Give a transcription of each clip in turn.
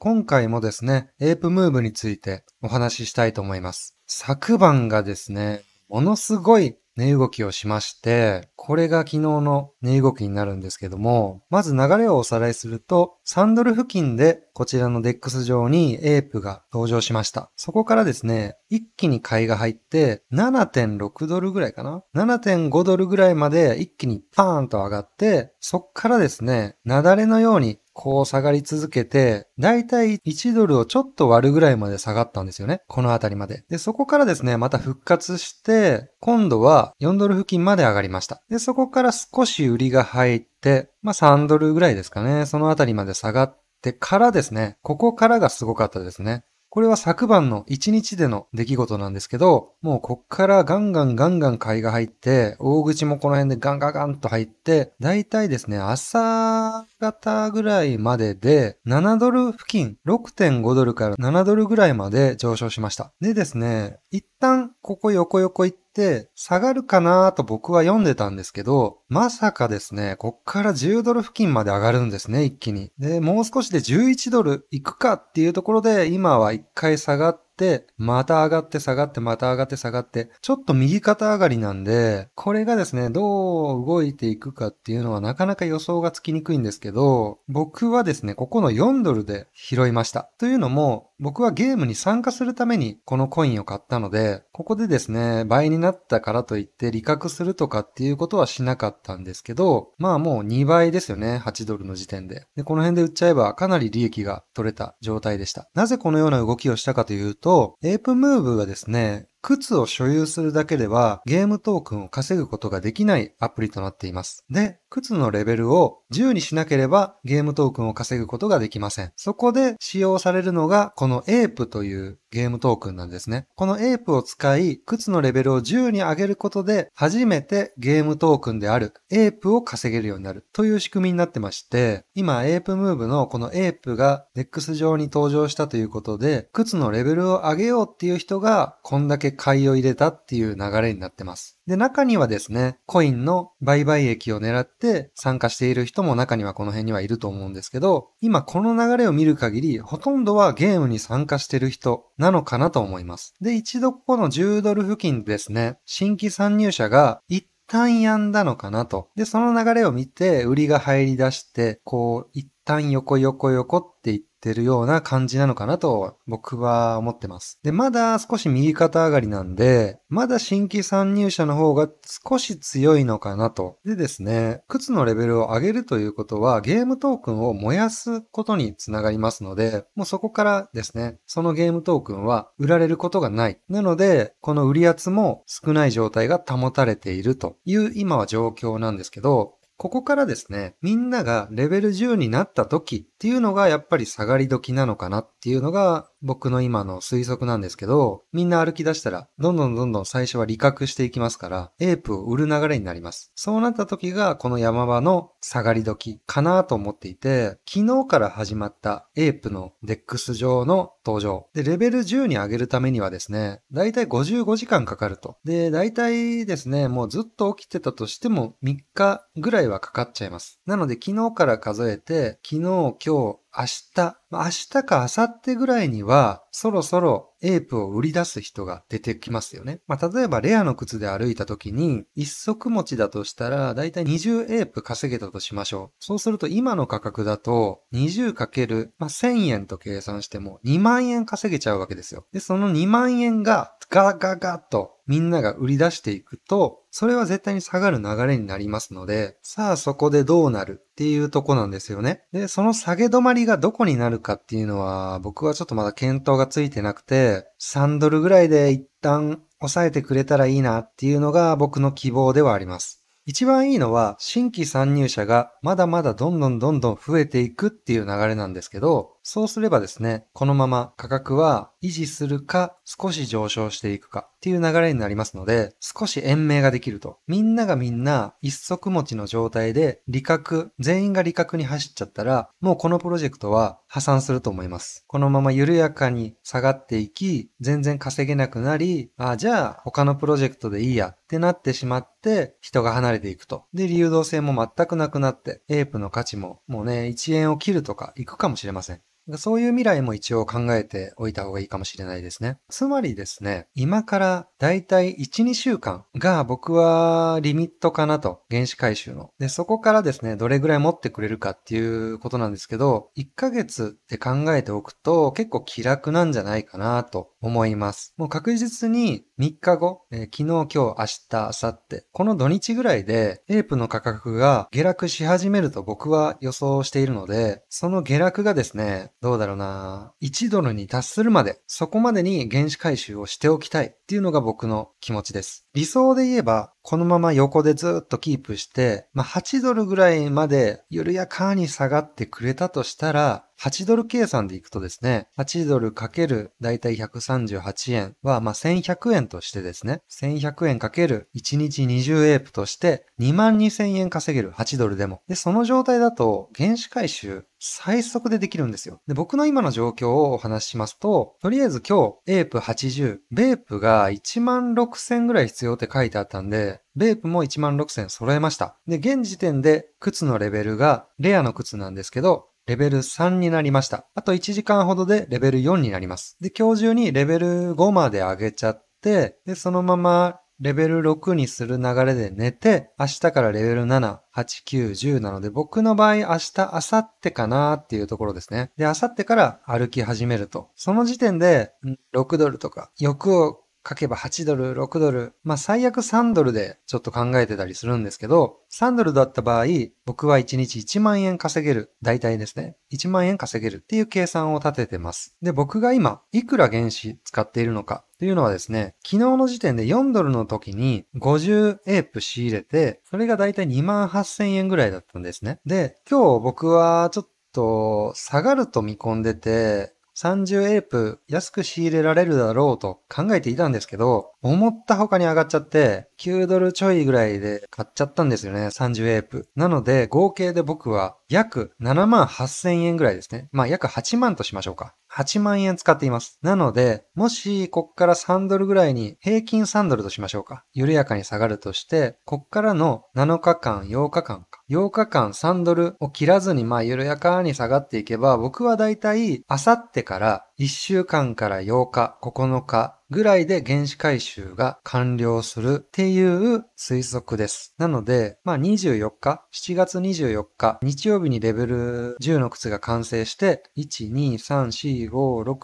今回もですね、エープムーブについてお話ししたいと思います。昨晩がですね、ものすごい値動きをしまして、これが昨日の値動きになるんですけども、まず流れをおさらいすると、3ドル付近でこちらの DEX 上にエープが登場しました。そこからですね、一気に買いが入って、7.6ドルぐらいかな ?7.5 ドルぐらいまで一気にパーンと上がって、そっからですね、雪崩のようにこう下がり続けて、だいたい1ドルをちょっと割るぐらいまで下がったんですよね。このあたりまで。で、そこからですね、また復活して、今度は4ドル付近まで上がりました。で、そこから少し売りが入って、まあ3ドルぐらいですかね。そのあたりまで下がってからですね、ここからがすごかったですね。これは昨晩の1日での出来事なんですけど、もうこっからガンガンガンガン買いが入って、大口もこの辺でガンガンガンと入って、だいたいですね、朝方ぐらいまでで、7ドル付近、6.5ドルから7ドルぐらいまで上昇しました。でですね、一旦ここ横横行って、って下がるかなと僕は読んでたんですけど、まさかですね、こっから10ドル付近まで上がるんですね、一気に。で、もう少しで11ドルいくかっていうところで、今は一回下がって、また上がって下がって、また上がって下がって、ちょっと右肩上がりなんで、これがですね、どう動いていくかっていうのはなかなか予想がつきにくいんですけど、僕はですね、ここの4ドルで拾いました。というのも、僕はゲームに参加するためにこのコインを買ったので、ここでですね、倍になったからといって利確するとかっていうことはしなかったんですけど、まあもう2倍ですよね、8ドルの時点で。で、この辺で売っちゃえばかなり利益が取れた状態でした。なぜこのような動きをしたかというと、エープムーブがですね、靴を所有するだけではゲームトークンを稼ぐことができないアプリとなっています。で、靴のレベルを10にしなければゲームトークンを稼ぐことができません。そこで使用されるのがこのエープというゲームトークンなんですね。このエープを使い、靴のレベルを10に上げることで、初めてゲームトークンであるエープを稼げるようになるという仕組みになってまして、今エープムーブのこのエープが DEX 上に登場したということで、靴のレベルを上げようっていう人がこんだけけ買いを入れたっていう流れになってます。で、中にはですね、コインの売買益を狙って参加している人も中にはこの辺にはいると思うんですけど、今この流れを見る限り、ほとんどはゲームに参加してる人なのかなと思います。で、一度ここの10ドル付近ですね、新規参入者が一旦やんだのかなと。で、その流れを見て、売りが入り出して、こう、一旦横横横って言ってるような感じなのかなと僕は思ってます。で、まだ少し右肩上がりなんで、まだ新規参入者の方が少し強いのかなと。でですね、靴のレベルを上げるということはゲームトークンを燃やすことにつながりますので、もうそこからですね、そのゲームトークンは売られることがない。なので、この売り圧も少ない状態が保たれているという今は状況なんですけど、ここからですね、みんながレベル10になった時っていうのがやっぱり下がり時なのかなっていうのが僕の今の推測なんですけど、みんな歩き出したら、どんどんどんどん最初は理覚していきますから、エープを売る流れになります。そうなった時が、この山場の下がり時かなと思っていて、昨日から始まったエープのデックス上の登場。で、レベル10に上げるためにはですね、だいたい55時間かかると。で、だいたいですね、もうずっと起きてたとしても3日ぐらいはかかっちゃいます。なので昨日から数えて、昨日、今日、明日、明日か明後日ぐらいには、そろそろエープを売り出す人が出てきますよね。まあ、例えばレアの靴で歩いた時に、一足持ちだとしたら、だいたい20エープ稼げたとしましょう。そうすると今の価格だと、20× ま1000円と計算しても2万円稼げちゃうわけですよ。で、その2万円がガガガッとみんなが売り出していくと、それは絶対に下がる流れになりますので、さあそこでどうなるっていうとこなんですよね。で、その下げ止まりがどこになるかっていうのは、僕はちょっとまだ検討がついてなくて、3ドルぐらいで一旦抑えてくれたらいいなっていうのが僕の希望ではあります。一番いいのは新規参入者がまだまだどんどんどんどん増えていくっていう流れなんですけど、そうすればですね、このまま価格は維持するか少し上昇していくかっていう流れになりますので、少し延命ができると。みんながみんな一足持ちの状態で利確、全員が利確に走っちゃったら、もうこのプロジェクトは破産すると思います。このまま緩やかに下がっていき、全然稼げなくなり、あ、じゃあ他のプロジェクトでいいやってなってしまって、人が離れていくと。で、流動性も全くなくなって、エープの価値ももうね、1円を切るとかいくかもしれません。そういう未来も一応考えておいた方がいいかもしれないですね。つまりですね、今からだいたい1、2週間が僕はリミットかなと、原子回収の。で、そこからですね、どれぐらい持ってくれるかっていうことなんですけど、1ヶ月って考えておくと結構気楽なんじゃないかなと思います。もう確実に3日後、えー、昨日、今日、明日、明後日、この土日ぐらいでエープの価格が下落し始めると僕は予想しているので、その下落がですね、どうだろうな1ドルに達するまで、そこまでに原子回収をしておきたいっていうのが僕の気持ちです。理想で言えば、このまま横でずっとキープして、まあ、8ドルぐらいまで緩やかに下がってくれたとしたら、8ドル計算でいくとですね、8ドルかけるだいたい138円は、まあ、1100円としてですね、1100円かける1日20エープとして22000円稼げる8ドルでも。で、その状態だと原子回収最速でできるんですよ。で、僕の今の状況をお話ししますと、とりあえず今日、エープ80、ベープが1万6000ぐらい必要って書いてあったんで、で、ベープも1万6000揃えました。で、現時点で靴のレベルがレアの靴なんですけど、レベル3になりました。あと1時間ほどでレベル4になります。で、今日中にレベル5まで上げちゃって、で、そのままレベル6にする流れで寝て、明日からレベル7、8、9、10なので、僕の場合明日、明後日かなっていうところですね。で、明後日から歩き始めると。その時点で、6ドルとか、欲を書けば8ドル、6ドル、まあ最悪3ドルでちょっと考えてたりするんですけど、3ドルだった場合、僕は1日1万円稼げる。大体ですね。1万円稼げるっていう計算を立ててます。で、僕が今、いくら原資使っているのかというのはですね、昨日の時点で4ドルの時に50エープ仕入れて、それが大体2万8000円ぐらいだったんですね。で、今日僕はちょっと下がると見込んでて、30エープ安く仕入れられるだろうと考えていたんですけど、思った他に上がっちゃって、9ドルちょいぐらいで買っちゃったんですよね、30エープ。なので、合計で僕は約7万8000円ぐらいですね。まあ約8万としましょうか。8万円使っています。なので、もし、こっから3ドルぐらいに、平均3ドルとしましょうか。緩やかに下がるとして、こっからの7日間、8日間、8日間3ドルを切らずにまあ緩やかに下がっていけば、僕はだいたいあさってから1週間から8日、9日、ぐらいで原子回収が完了するっていう推測です。なので、まあ24日、7月24日、日曜日にレベル10の靴が完成して、1、2、3、4、5、6、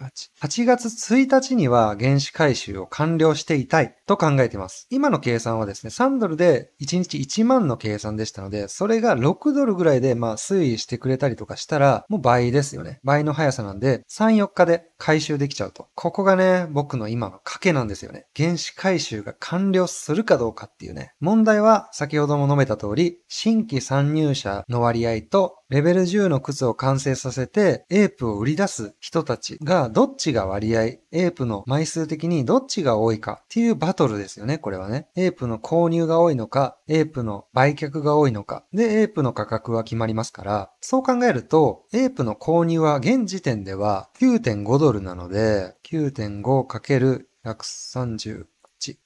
7、8。8月1日には原子回収を完了していたいと考えています。今の計算はですね、3ドルで1日1万の計算でしたので、それが6ドルぐらいでまあ推移してくれたりとかしたら、もう倍ですよね。倍の速さなんで、3、4日で回収できちゃうと。ここがね、僕の今の賭けなんですよね。原子回収が完了するかどうかっていうね。問題は、先ほども述べた通り、新規参入者の割合とレベル10の靴を完成させて、エープを売り出す人たちが、どっちが割合、エープの枚数的にどっちが多いかっていうバトルですよね、これはね。エープの購入が多いのか、エープの売却が多いのか、で、エープの価格は決まりますから、そう考えると、エープの購入は現時点では9.5ドルなので、9.5×130。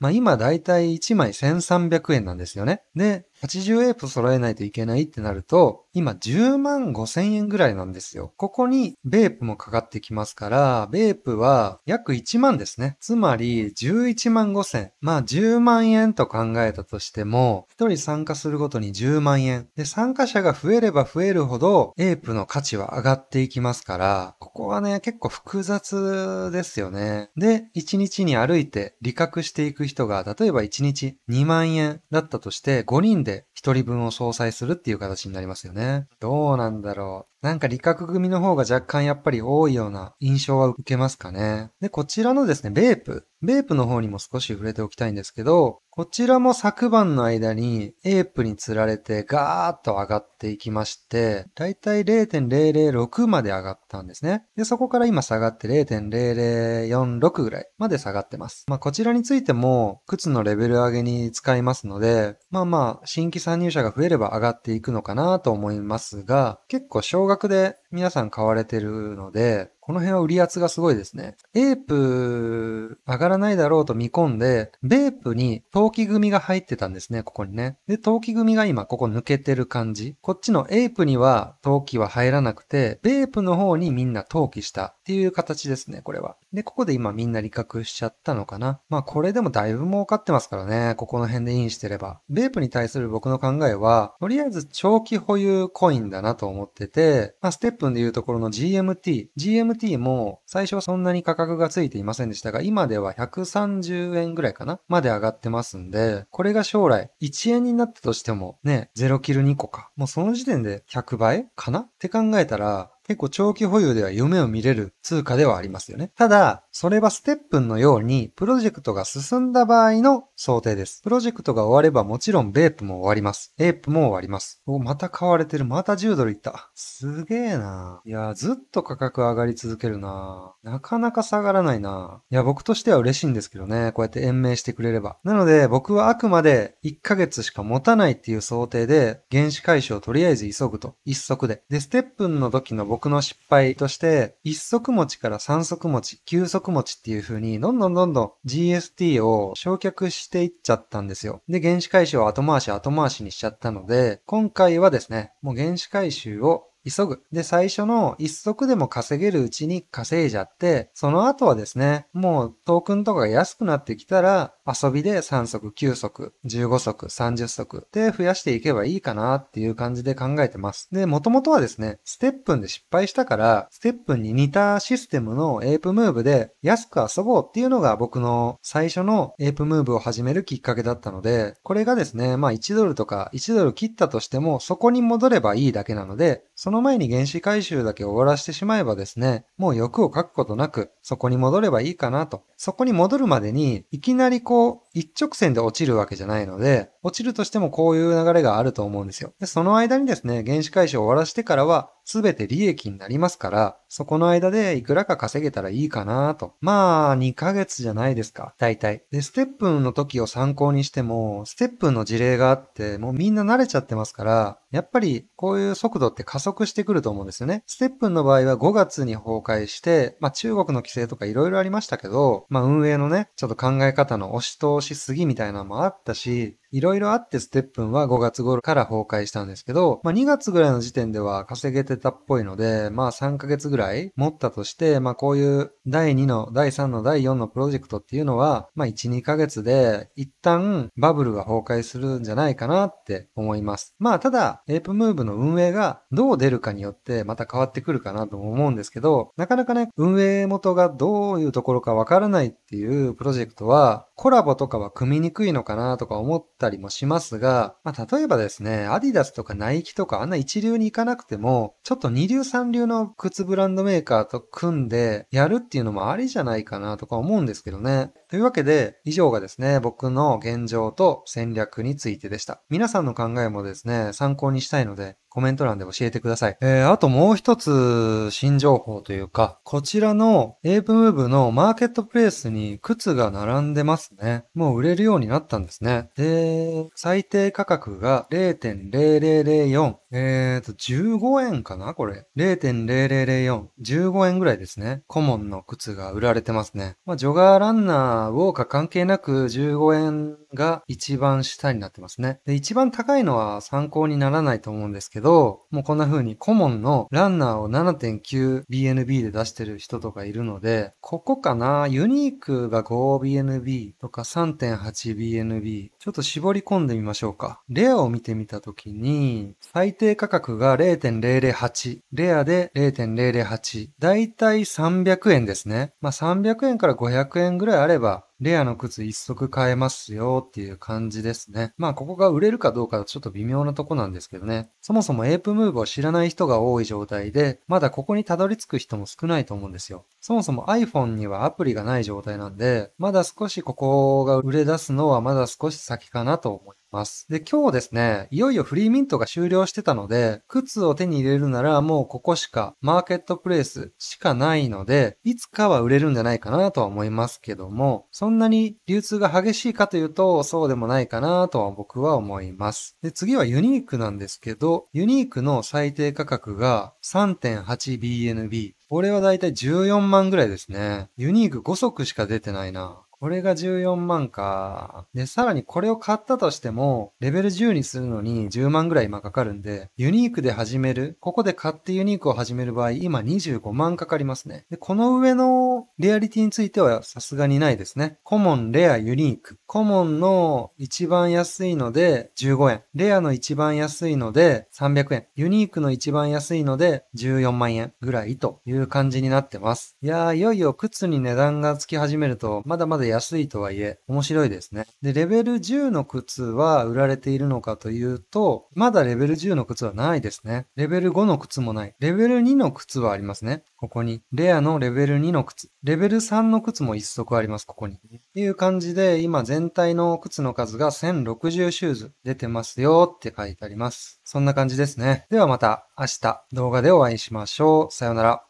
まあ今だいたい1枚1300円なんですよね。で、80エープ揃えないといけないってなると、今10万5千円ぐらいなんですよ。ここにベープもかかってきますから、ベープは約1万ですね。つまり11万5千。まあ10万円と考えたとしても、1人参加するごとに10万円。で、参加者が増えれば増えるほど、エープの価値は上がっていきますから、ここはね、結構複雑ですよね。で、1日に歩いて理覚していく人が、例えば1日2万円だったとして、5人で人分を相殺するっていう形になりますよね。どうなんだろう。なんか理覚組の方が若干やっぱり多いような印象は受けますかね。で、こちらのですね、ベープ。ベープの方にも少し触れておきたいんですけど、こちらも昨晩の間にエープに釣られてガーッと上がっていきまして、だいたい0.006まで上がったんですね。で、そこから今下がって0.0046ぐらいまで下がってます。まあ、こちらについても靴のレベル上げに使いますので、まあまあ、新規参入者が増えれば上がっていくのかなと思いますが、結構少額額で皆さん買われてるので、この辺は売り圧がすごいですね。エープ上がらないだろうと見込んで、ベープに陶器組が入ってたんですね、ここにね。で、陶器組が今ここ抜けてる感じ。こっちのエープには陶器は入らなくて、ベープの方にみんな陶器したっていう形ですね、これは。で、ここで今みんな利確しちゃったのかな。まあこれでもだいぶ儲かってますからね、ここの辺でインしてれば。ベープに対する僕の考えは、とりあえず長期保有コインだなと思ってて、まあステップンで言うところの GMT、GMT MT も最初はそんなに価格がついていませんでしたが、今では130円ぐらいかなまで上がってますんで、これが将来1円になったとしてもね、0キル2個か。もうその時点で100倍かなって考えたら、結構長期保有では夢を見れる通貨ではありますよね。ただ、それはステップンのようにプロジェクトが進んだ場合の想定です。プロジェクトが終わればもちろんベープも終わります。エープも終わります。お、また買われてる。また10ドルいった。すげえないやずっと価格上がり続けるななかなか下がらないないや、僕としては嬉しいんですけどね。こうやって延命してくれれば。なので、僕はあくまで1ヶ月しか持たないっていう想定で、原始回収をとりあえず急ぐと。一足で。で、ステップンの時の僕僕の失敗として、1足持ちから3足持ち、9足持ちっていう風に、どんどんどんどん GST を焼却していっちゃったんですよ。で、原子回収を後回し後回しにしちゃったので、今回はですね、もう原子回収を急ぐ。で、最初の一足でも稼げるうちに稼いじゃって、その後はですね、もうトークンとかが安くなってきたら、遊びで3足、9足、15足、30足で増やしていけばいいかなっていう感じで考えてます。で、もともとはですね、ステップンで失敗したから、ステップンに似たシステムのエイプムーブで安く遊ぼうっていうのが僕の最初のエイプムーブを始めるきっかけだったので、これがですね、まあ1ドルとか1ドル切ったとしてもそこに戻ればいいだけなので、その前に原子回収だけ終わらしてしまえばですね、もう欲をかくことなく、そこに戻ればいいかなと。そこに戻るまでに、いきなりこう、一直線で落ちるわけじゃないので、落ちるとしてもこういう流れがあると思うんですよ。で、その間にですね、原子回収を終わらしてからは、すべて利益になりますから、そこの間でいくらか稼げたらいいかなと。まあ、2ヶ月じゃないですか。大体。で、ステップの時を参考にしても、ステップの事例があって、もうみんな慣れちゃってますから、やっぱりこういう速度って加速してくると思うんですよね。ステップの場合は5月に崩壊して、まあ中国の規制とか色々ありましたけど、まあ運営のね、ちょっと考え方の押し通しすぎみたいなのもあったし、いろいろあってステップンは5月頃から崩壊したんですけど、まあ2月ぐらいの時点では稼げてたっぽいので、まあ3ヶ月ぐらい持ったとして、まあこういう第2の、第3の、第4のプロジェクトっていうのは、まあ1、2ヶ月で一旦バブルが崩壊するんじゃないかなって思います。まあただ、エイプムーブの運営がどう出るかによってまた変わってくるかなと思うんですけど、なかなかね、運営元がどういうところかわからないっていうプロジェクトは、コラボとかは組みにくいのかなとか思ってったりもしますが、まあ、例えばですね、アディダスとかナイキとかあんな一流に行かなくても、ちょっと二流三流の靴ブランドメーカーと組んでやるっていうのもありじゃないかなとか思うんですけどね。というわけで、以上がですね、僕の現状と戦略についてでした。皆さんの考えもですね、参考にしたいので、コメント欄で教えてください。えー、あともう一つ新情報というか、こちらのエイプムーブのマーケットプレイスに靴が並んでますね。もう売れるようになったんですね。で、最低価格が0.0004。えーと、15円かなこれ。0.0004。15円ぐらいですね。コモンの靴が売られてますね。まあ、ジョガーランナーウォーカー関係なく15円が一番下になってますね。で、一番高いのは参考にならないと思うんですけど、もうこんな風にコモンのランナーを 7.9BNB で出してる人とかいるので、ここかな、ユニークが 5BNB とか 3.8BNB、ちょっと絞り込んでみましょうか。レアを見てみたときに、最低価格が0.008、レアで0.008、だいたい300円ですね。まあ、300円から500円ぐらいあれば、レアの靴一足買えますよっていう感じですね。まあここが売れるかどうかちょっと微妙なとこなんですけどね。そもそもエイプムーブを知らない人が多い状態で、まだここにたどり着く人も少ないと思うんですよ。そもそも iPhone にはアプリがない状態なんで、まだ少しここが売れ出すのはまだ少し先かなと思います。ます。で、今日ですね、いよいよフリーミントが終了してたので、靴を手に入れるならもうここしか、マーケットプレイスしかないので、いつかは売れるんじゃないかなとは思いますけども、そんなに流通が激しいかというと、そうでもないかなとは僕は思います。で、次はユニークなんですけど、ユニークの最低価格が 3.8BNB。これはだいたい14万ぐらいですね。ユニーク5足しか出てないな。これが14万か。で、さらにこれを買ったとしても、レベル10にするのに10万ぐらい今かかるんで、ユニークで始める、ここで買ってユニークを始める場合、今25万かかりますね。で、この上のレアリティについてはさすがにないですね。コモン、レア、ユニーク。コモンの一番安いので15円。レアの一番安いので300円。ユニークの一番安いので14万円ぐらいという感じになってます。いやー、いよいよ靴に値段がつき始めると、まだまだで安いとはいえ、面白いですね。で、レベル10の靴は売られているのかというと、まだレベル10の靴はないですね。レベル5の靴もない。レベル2の靴はありますね。ここに。レアのレベル2の靴。レベル3の靴も一足あります、ここに。っていう感じで、今全体の靴の数が1060シューズ出てますよって書いてあります。そんな感じですね。ではまた明日動画でお会いしましょう。さようなら。